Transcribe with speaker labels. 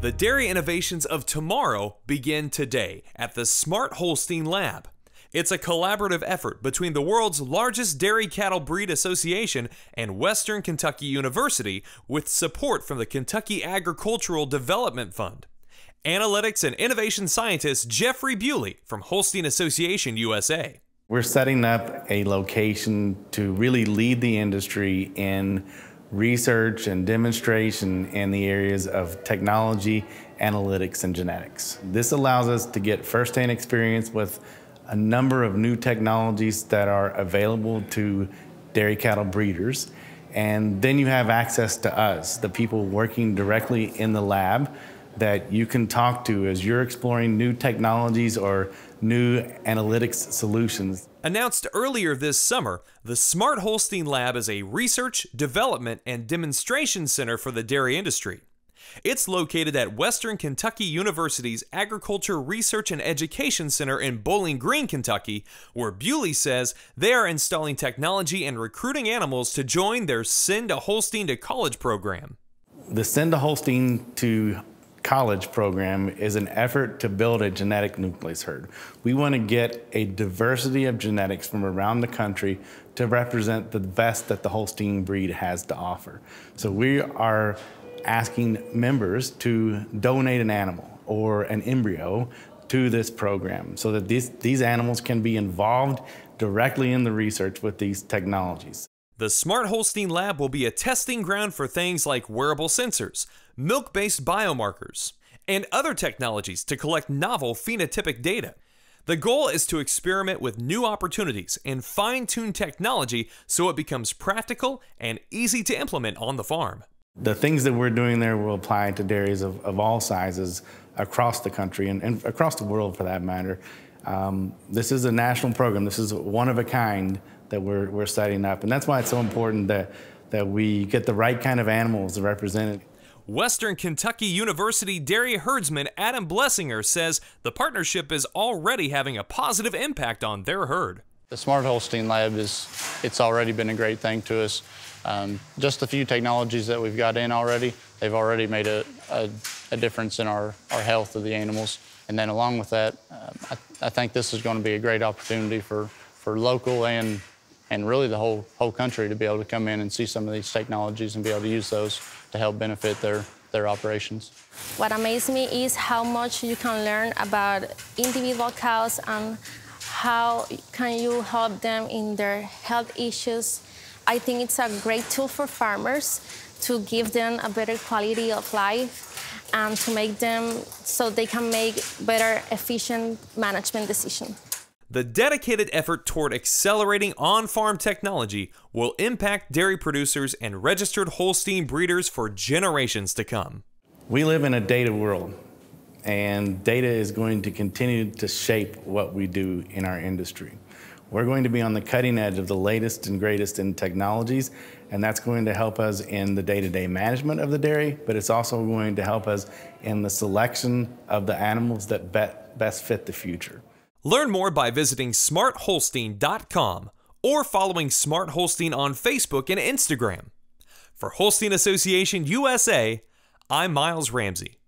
Speaker 1: The dairy innovations of tomorrow begin today at the Smart Holstein Lab. It's a collaborative effort between the world's largest dairy cattle breed association and Western Kentucky University with support from the Kentucky Agricultural Development Fund. Analytics and innovation scientist Jeffrey Bewley from Holstein Association USA.
Speaker 2: We're setting up a location to really lead the industry in research and demonstration in the areas of technology, analytics, and genetics. This allows us to get firsthand experience with a number of new technologies that are available to dairy cattle breeders. And then you have access to us, the people working directly in the lab, that you can talk to as you're exploring new technologies or new analytics solutions.
Speaker 1: Announced earlier this summer, the Smart Holstein Lab is a research, development, and demonstration center for the dairy industry. It's located at Western Kentucky University's Agriculture Research and Education Center in Bowling Green, Kentucky, where Bewley says they are installing technology and recruiting animals to join their Send a Holstein to College program.
Speaker 2: The Send a Holstein to college program is an effort to build a genetic nucleus herd. We want to get a diversity of genetics from around the country to represent the best that the Holstein breed has to offer. So we are asking members to donate an animal or an embryo to this program so that these, these animals can be involved directly in the research with these technologies.
Speaker 1: The Smart Holstein Lab will be a testing ground for things like wearable sensors, milk based biomarkers, and other technologies to collect novel phenotypic data. The goal is to experiment with new opportunities and fine tune technology so it becomes practical and easy to implement on the farm.
Speaker 2: The things that we're doing there will apply to dairies of, of all sizes across the country and, and across the world for that matter. Um, this is a national program. This is one of a kind that we're, we're setting up. And that's why it's so important that, that we get the right kind of animals represented.
Speaker 1: Western Kentucky University dairy herdsman Adam Blessinger says the partnership is already having a positive impact on their herd.
Speaker 2: The Smart Holstein Lab is it's already been a great thing to us. Um, just a few technologies that we've got in already, they've already made a, a, a difference in our, our health of the animals. And then along with that, um, I, I, think this is going to be a great opportunity for, for local and, and really the whole, whole country to be able to come in and see some of these technologies and be able to use those to help benefit their, their operations.
Speaker 1: What amazes me is how much you can learn about individual cows and how can you help them in their health issues. I think it's a great tool for farmers to give them a better quality of life and to make them so they can make better efficient management decisions. The dedicated effort toward accelerating on-farm technology will impact dairy producers and registered Holstein breeders for generations to come.
Speaker 2: We live in a data world and data is going to continue to shape what we do in our industry. We're going to be on the cutting edge of the latest and greatest in technologies, and that's going to help us in the day-to-day management of the dairy, but it's also going to help us in the selection of the animals that best fit the future.
Speaker 1: Learn more by visiting smartholstein.com or following Smart Holstein on Facebook and Instagram. For Holstein Association USA, I'm Miles Ramsey.